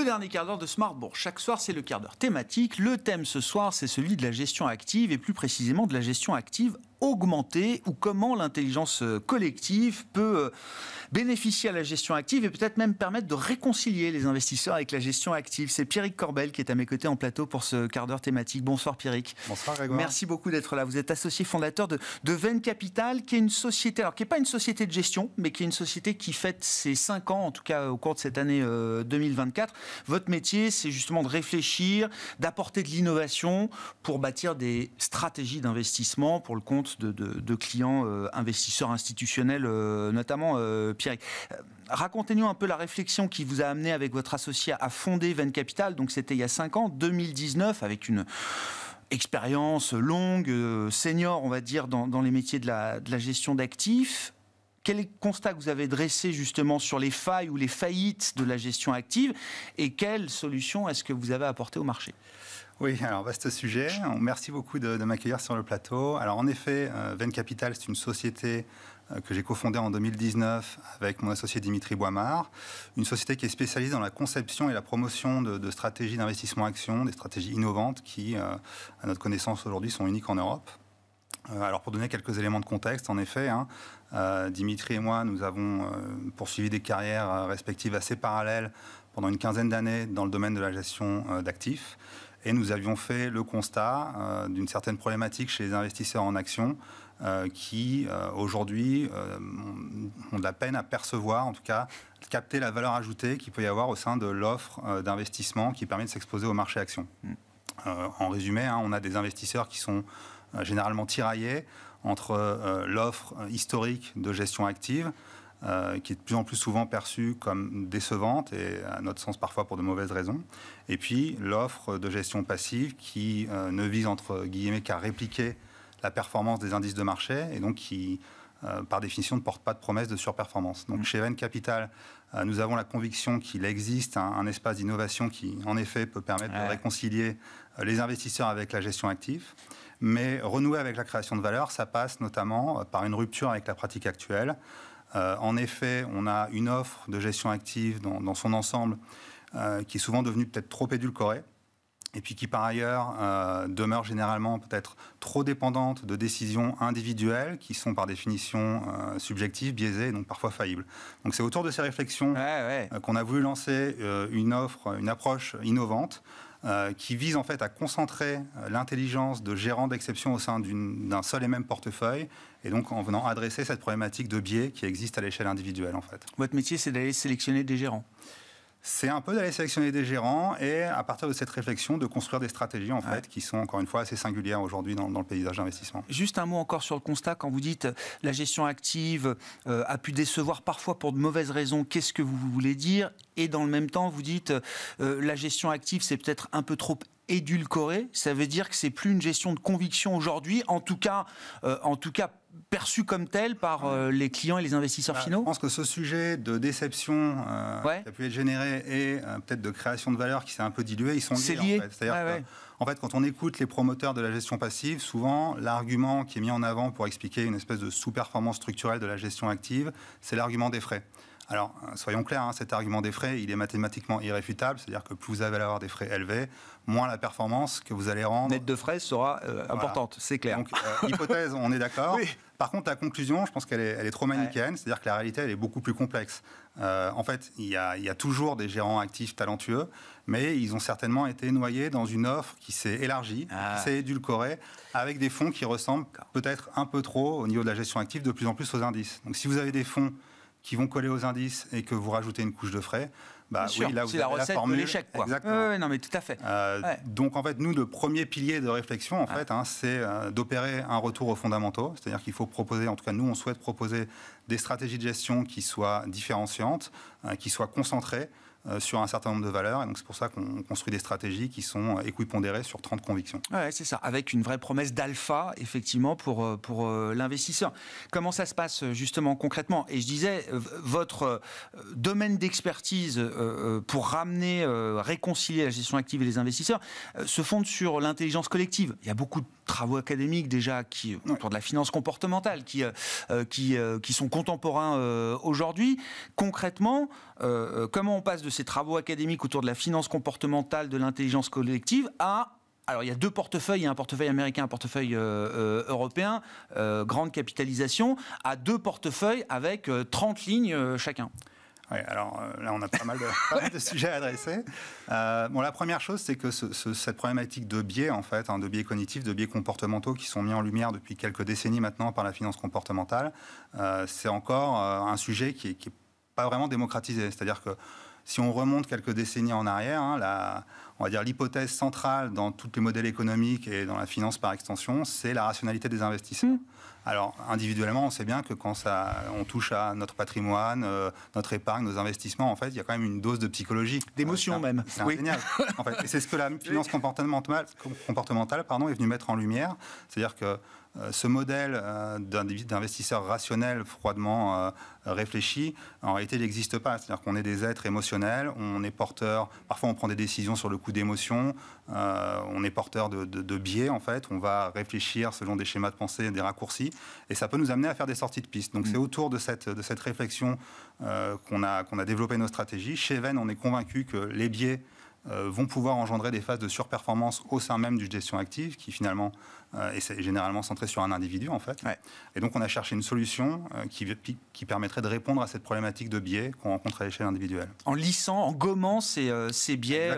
Le dernier quart d'heure de Smartboard, chaque soir, c'est le quart d'heure thématique. Le thème ce soir, c'est celui de la gestion active et plus précisément de la gestion active augmenter ou comment l'intelligence euh, collective peut euh, bénéficier à la gestion active et peut-être même permettre de réconcilier les investisseurs avec la gestion active. C'est Pierrick Corbel qui est à mes côtés en plateau pour ce quart d'heure thématique. Bonsoir Pierrick. Bonsoir Grégoire. Merci beaucoup d'être là. Vous êtes associé fondateur de, de Venn Capital, qui est une société, alors qui n'est pas une société de gestion, mais qui est une société qui fête ses 5 ans, en tout cas au cours de cette année 2024. Euh, Votre métier, c'est justement de réfléchir, d'apporter de l'innovation pour bâtir des stratégies d'investissement pour le compte de, clients euh, investisseurs institutionnels, euh, notamment euh, Pierre. Racontez-nous un peu la réflexion qui vous a amené avec votre associé à fonder Ven Capital. Donc c'était il y a 5 ans, 2019, avec une expérience longue, senior, on va dire, dans, les métiers de la gestion d'actifs quel constat que vous avez dressé justement sur les failles ou les faillites de la gestion active et quelles solutions est-ce que vous avez apporté au marché oui, alors vaste sujet. Merci beaucoup de, m'accueillir sur le plateau. Alors en effet, euh, Venn Capital, c'est une société euh, que j'ai cofondée en 2019 avec mon associé Dimitri Boimard, une société qui est spécialisée dans la conception et la promotion de, de stratégies d'investissement action, des stratégies innovantes qui, euh, à notre connaissance aujourd'hui, sont uniques en Europe. Euh, alors pour donner quelques éléments de contexte, en effet, hein, euh, Dimitri et moi, nous avons euh, poursuivi des carrières respectives assez parallèles pendant une quinzaine d'années dans le domaine de la gestion d'actifs. Et nous avions fait le constat d'une certaine problématique chez les investisseurs en action qui, aujourd'hui, ont de la peine à percevoir, en tout cas, capter la valeur ajoutée qu'il peut y avoir au sein de l'offre d'investissement qui permet de s'exposer au marché action. Mm. en résumé, hein, on a des investisseurs qui sont euh, généralement tiraillé entre euh, l'offre euh, historique de gestion active, qui est de plus en plus souvent perçue comme décevante et à notre sens parfois pour de mauvaises raisons. Et puis l'offre de gestion passive qui ne vise entre guillemets qu'à répliquer la performance des indices de marché et donc qui par définition ne porte pas de promesse de surperformance. Donc mmh. chez Venn Capital, nous avons la conviction qu'il existe un, espace d'innovation qui en effet peut permettre de réconcilier les investisseurs avec la gestion active. Mais renouer avec la création de valeur, ça passe notamment euh, par une rupture avec la pratique actuelle. Euh, en effet, on a une offre de gestion active dans, son ensemble euh, qui est souvent devenue peut-être trop édulcorée et puis qui par ailleurs demeure généralement peut-être trop dépendante de décisions individuelles qui sont par définition subjectives, biaisées donc parfois faillibles. Donc c'est autour de ces réflexions qu'on a voulu lancer une offre, une approche innovante euh, qui vise en fait à concentrer euh, l'intelligence de gérants d'exception au sein d'un seul et même portefeuille, et donc en venant adresser cette problématique de biais qui existe à l'échelle individuelle en fait. Votre métier, c'est d'aller sélectionner des gérants c'est un peu d'aller sélectionner des gérants et à partir de cette réflexion de construire des stratégies en fait qui sont encore une fois assez singulières aujourd'hui dans, le paysage d'investissement. Juste un mot encore sur le constat quand vous dites euh, la gestion active euh, a pu décevoir parfois pour de mauvaises raisons. Qu'est-ce que vous voulez dire Et dans le même temps vous dites euh, la gestion active c'est peut-être un peu trop édulcoré. Ça veut dire que c'est plus une gestion de conviction aujourd'hui, en tout cas, en tout cas perçu comme tel par euh, les clients et les investisseurs bah, finaux Je pense que ce sujet de déception euh, qui a pu être généré et euh, peut-être de création de valeur qui s'est un peu diluée, ils sont liés. En fait. C'est-à-dire en fait, quand on écoute les promoteurs de la gestion passive, souvent l'argument qui est mis en avant pour expliquer une espèce de sous-performance structurelle de la gestion active, c'est l'argument des frais. Alors, soyons clairs, hein, cet argument des frais, il est mathématiquement irréfutable, c'est-à-dire que plus vous allez avoir des frais élevés, moins la performance que vous allez rendre... Nette de frais sera euh, importante, c'est clair. Donc, euh, hypothèse, on est d'accord. Par contre, la conclusion, je pense qu'elle est, trop manichéenne, c'est-à-dire que la réalité, elle est beaucoup plus complexe. Euh, en fait, il y, a, toujours des gérants actifs talentueux, mais ils ont certainement été noyés dans une offre qui s'est élargie, qui ah. s'est édulcorée, avec des fonds qui ressemblent peut-être un peu trop, au niveau de la gestion active, de plus en plus aux indices. Donc si vous avez des fonds qui vont coller aux indices et que vous rajoutez une couche de frais, bah la recette de l'échec, quoi. non, mais tout à fait. Euh, donc en fait, nous, le premier pilier de réflexion, en ah. fait, hein, c'est euh, d'opérer un retour aux fondamentaux, c'est-à-dire qu'il faut proposer, en tout cas, nous, on souhaite proposer des stratégies de gestion qui soient différenciantes, euh, qui soient concentrées. Euh, sur un certain nombre de valeurs. Et donc, c'est pour ça qu'on construit des stratégies qui sont euh, équipondérées sur 30 convictions. Oui, c'est ça, avec une vraie promesse d'alpha, effectivement, pour, euh, pour l'investisseur. Comment ça se passe, justement, concrètement Et je disais, votre domaine d'expertise pour ramener, réconcilier la gestion active et les investisseurs se fonde sur l'intelligence collective. Il y a beaucoup de travaux académiques déjà qui euh, autour de la finance comportementale qui euh, euh, qui, sont contemporains aujourd'hui. Concrètement, comment on passe de ces travaux académiques autour de la finance comportementale, de l'intelligence collective, à alors il y a deux portefeuilles, il y a un portefeuille américain, un portefeuille européen, grande capitalisation, à deux portefeuilles avec 30 lignes chacun. Oui, alors euh, là, on a pas mal de, sujets à adresser. Euh, bon, la première chose, c'est que cette problématique de biais, en fait, hein, de biais cognitifs, de biais comportementaux qui sont mis en lumière depuis quelques décennies maintenant par la finance comportementale, euh, c'est encore un sujet qui n'est est pas vraiment démocratisé. C'est-à-dire que si on remonte quelques décennies en arrière, hein, la, on va dire, l'hypothèse centrale dans tous les modèles économiques et dans la finance par extension, c'est la rationalité des investissements. Mmh. Alors, individuellement, on sait bien que quand ça, on touche à notre patrimoine, euh, notre épargne, nos investissements, en fait, il y a quand même une dose de psychologie. D'émotion euh, même. C'est en fait. c'est ce que la finance comportementale, comportementale pardon, est venue mettre en lumière. C'est-à-dire que euh, ce modèle d'investisseur rationnel froidement réfléchi, en réalité, il n'existe pas. C'est-à-dire qu'on est des êtres émotionnels, on est porteurs, parfois on prend des décisions sur le coup d'émotions, euh, on est porteur de, biais en fait, on va réfléchir selon des schémas de pensée, des raccourcis, et ça peut nous amener à faire des sorties de piste. Donc mm. c'est autour de cette, de cette réflexion euh, qu'on a, qu'on a développé nos stratégies. Chez Ven, on est convaincu que les biais euh, vont pouvoir engendrer des phases de surperformance au sein même du gestion active, qui finalement euh, et c'est généralement centré sur un individu en fait. Et donc on a cherché une solution euh, qui, qui permettrait de répondre à cette problématique de biais qu'on rencontre à l'échelle individuelle. En lissant, en gommant ces, euh, biais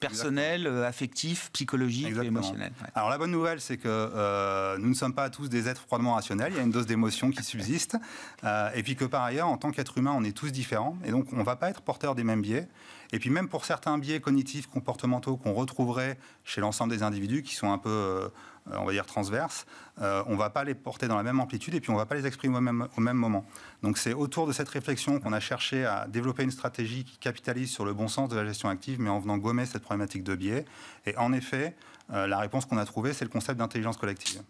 personnels, affectifs, psychologiques et émotionnels. Alors la bonne nouvelle, c'est que nous ne sommes pas tous des êtres froidement rationnels, il y a une dose d'émotion qui subsiste, et puis que par ailleurs, en tant qu'être humain, on est tous différents, et donc on ne va pas être porteur des mêmes biais. Et puis même pour certains biais cognitifs, comportementaux qu'on retrouverait chez l'ensemble des individus qui sont un peu... Euh, on va dire transverse, euh, on ne va pas les porter dans la même amplitude et puis on ne va pas les exprimer au même, moment. Donc c'est autour de cette réflexion qu'on a cherché à développer une stratégie qui capitalise sur le bon sens de la gestion active, mais en venant gommer cette problématique de biais. Et en effet, euh, la réponse qu'on a trouvée, c'est le concept d'intelligence collective.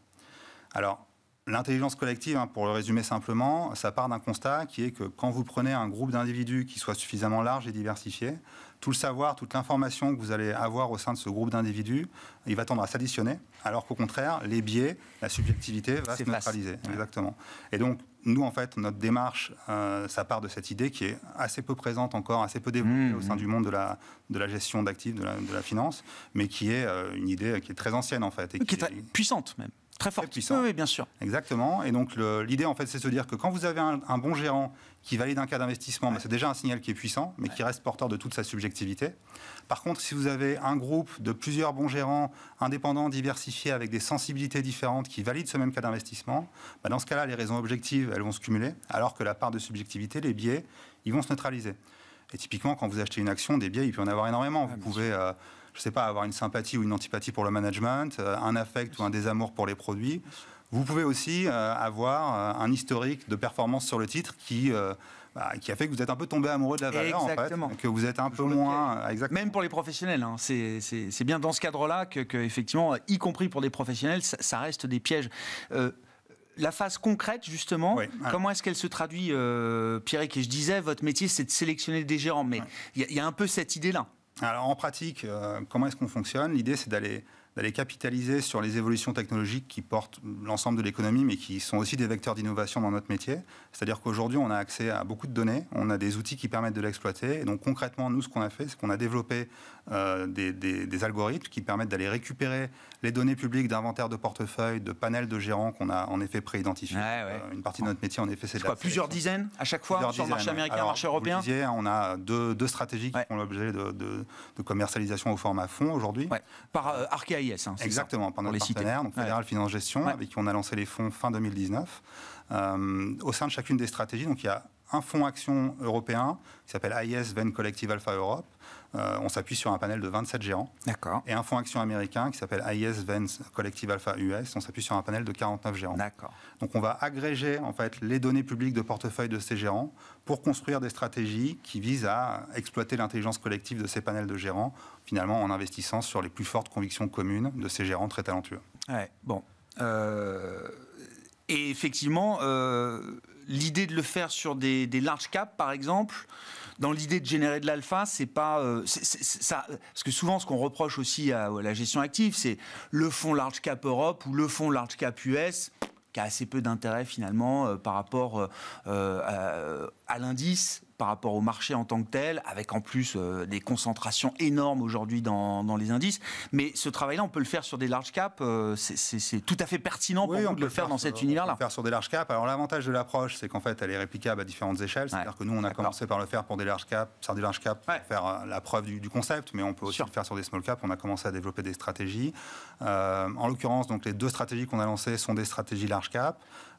Alors, L'intelligence collective, hein, pour le résumer simplement, ça part d'un constat qui est que quand vous prenez un groupe d'individus qui soit suffisamment large et diversifié, tout le savoir, toute l'information que vous allez avoir au sein de ce groupe d'individus, il va tendre à s'additionner, alors qu'au contraire, les biais, la subjectivité va se neutraliser. Exactement. Et donc, nous, en fait, notre démarche, euh, ça part de cette idée qui est assez peu présente encore, assez peu développée mmh, au sein mmh. du monde de la, de la gestion d'actifs, de la, finance, mais qui est euh, une idée qui est très ancienne, en fait. Et qui, est puissante, même. Très fort. Très puissant. Oui, bien sûr. Exactement. Et donc, l'idée, en fait, c'est de se dire que quand vous avez un, bon gérant qui valide un cas d'investissement, bah, c'est déjà un signal qui est puissant, mais qui reste porteur de toute sa subjectivité. Par contre, si vous avez un groupe de plusieurs bons gérants indépendants, diversifiés, avec des sensibilités différentes, qui valident ce même cas d'investissement, bah, dans ce cas-là, les raisons objectives, elles vont se cumuler, alors que la part de subjectivité, les biais, ils vont se neutraliser. Et typiquement, quand vous achetez une action, des biais, il peut y en avoir énormément. Ah, vous pouvez je sais pas, avoir une sympathie ou une antipathie pour le management, euh, un affect ou un désamour pour les produits. Vous pouvez aussi euh, avoir euh, un historique de performance sur le titre qui bah, qui a fait que vous êtes un peu tombé amoureux de la valeur, exactement. en fait, que vous êtes un peu moins... Même pour les professionnels, hein, c'est bien dans ce cadre-là que, effectivement, y compris pour des professionnels, ça, reste des pièges. la phase concrète, justement, comment est-ce qu'elle se traduit, euh, Pierre, et je disais, votre métier, c'est de sélectionner des gérants, mais il y, a un peu cette idée-là. Alors en pratique, euh, comment est-ce qu'on fonctionne L'idée, c'est d'aller capitaliser sur les évolutions technologiques qui portent l'ensemble de l'économie, mais qui sont aussi des vecteurs d'innovation dans notre métier. C'est-à-dire qu'aujourd'hui, on a accès à beaucoup de données, on a des outils qui permettent de l'exploiter. Et donc concrètement, nous, ce qu'on a fait, c'est qu'on a développé euh, des, algorithmes qui permettent d'aller récupérer les données publiques d'inventaire de portefeuille, de panels de gérants qu'on a en effet pré euh, une partie de notre métier, en effet, c'est de quoi, plusieurs dizaines à chaque fois sur le marché américain, marché européen. Vous on a deux, stratégies qui font l'objet de, commercialisation au format fonds aujourd'hui. Par euh, hein, exactement, par notre partenaire, donc Fédéral Finance Gestion, avec qui on a lancé les fonds fin 2019. Euh, au sein de chacune des stratégies, donc il y a un fonds action européen qui s'appelle IS Venn Collective Alpha Europe. Euh, on s'appuie sur un panel de 27 gérants. D'accord. Et un fonds action américain qui s'appelle IS Venn Collective Alpha US. On s'appuie sur un panel de 49 gérants. D'accord. Donc on va agréger en fait les données publiques de portefeuille de ces gérants pour construire des stratégies qui visent à exploiter l'intelligence collective de ces panels de gérants, finalement en investissant sur les plus fortes convictions communes de ces gérants très talentueux. Ouais. Bon. Euh, et effectivement. Euh, l'idée de le faire sur des, large caps, par exemple, dans l'idée de générer de l'alpha, c'est pas euh, Parce que souvent, ce qu'on reproche aussi à, la gestion active, c'est le fonds large cap Europe ou le fonds large cap US qui a assez peu d'intérêt finalement euh, par rapport euh, à l'indice par rapport au marché en tant que tel, avec en plus euh, des concentrations énormes aujourd'hui dans, les indices. Mais ce travail-là, on peut le faire sur des large caps. Euh, c'est tout à fait pertinent pour de le faire, dans cet univers-là. le faire sur des large caps. Alors l'avantage de l'approche, c'est qu'en fait, elle est réplicable à différentes échelles. C'est-à-dire que nous, on a commencé par le faire pour des large caps, sur des large cap, faire euh, la preuve du, concept, mais on peut aussi le faire sur des small caps. On a commencé à développer des stratégies. en l'occurrence, donc les deux stratégies qu'on a lancées sont des stratégies large cap.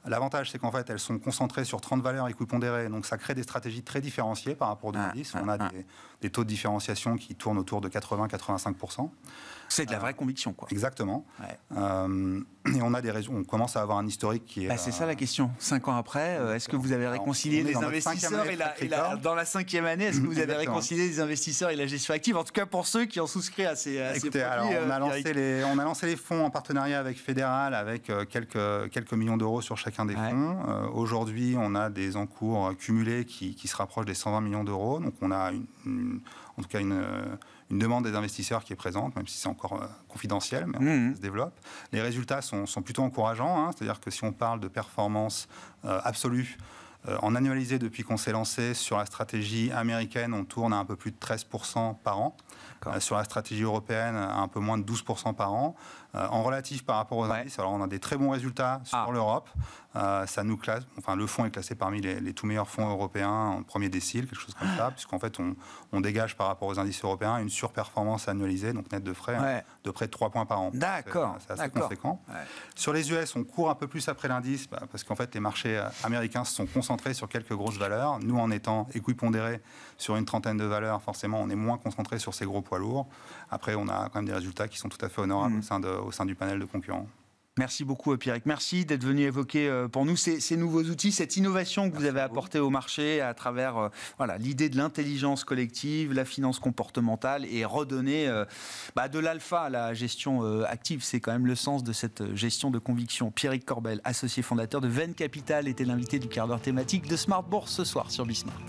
L'avantage, c'est qu'en fait, elles sont concentrées sur 30 valeurs équipondérées, donc ça crée des stratégies très différenciées par rapport à 2010. Ah, on a ah, des, ah. des taux de différenciation qui tournent autour de 80-85%. C'est de la euh, vraie conviction, quoi. Exactement. Euh, et on a des raisons, on commence à avoir un historique qui est. Bah, c'est ça la question. Cinq ans après, euh, est-ce que vous avez réconcilié les investisseurs et la, dans la cinquième année, est-ce que vous avez réconcilié les investisseurs et la gestion active En tout cas, pour ceux qui ont souscrit à ces. on, a lancé les, fonds en partenariat avec Fédéral, avec quelques, quelques millions d'euros sur chacun des fonds. Aujourd'hui, on a des encours cumulés qui, se rapprochent des 120 millions d'euros. Donc, on a en tout cas une une demande des investisseurs qui est présente, même si c'est encore euh, confidentiel, mais mmh. se développe. Les résultats sont, plutôt encourageants, hein. c'est-à-dire que si on parle de performance euh, absolue, euh, en annualisé depuis qu'on s'est lancé sur la stratégie américaine, on tourne à un peu plus de 13% par an. sur la stratégie européenne, à un peu moins de 12% par an. Euh, en relatif par rapport aux indices, alors on a des très bons résultats sur ah. l'Europe. Euh, ça nous classe, enfin le fonds est classé parmi les, tout meilleurs fonds européens en premier décile, quelque chose comme ça, puisqu'en fait on, dégage par rapport aux indices européens une surperformance annualisée, donc nette de frais, hein, de près de 3 points par an. D'accord. Euh, c'est assez conséquent. Sur les US, on court un peu plus après l'indice, bah, parce qu'en fait les marchés américains se sont concentrés sur quelques grosses valeurs. Nous, en étant équipondérés sur une trentaine de valeurs, forcément on est moins concentré sur ces gros poids lourds. Après, on a quand même des résultats qui sont tout à fait honorables mmh. au sein de au sein du panel de concurrents. Merci beaucoup, Pierrick. Merci d'être venu évoquer euh, pour nous ces, nouveaux outils, cette innovation que vous avez apportée au marché à travers euh, voilà l'idée de l'intelligence collective, la finance comportementale et redonner euh, bah, de l'alpha à la gestion active. C'est quand même le sens de cette gestion de conviction. Pierrick Corbel, associé fondateur de Venn Capital, était l'invité du quart d'heure thématique de Smart Bourse ce soir sur Bismarck.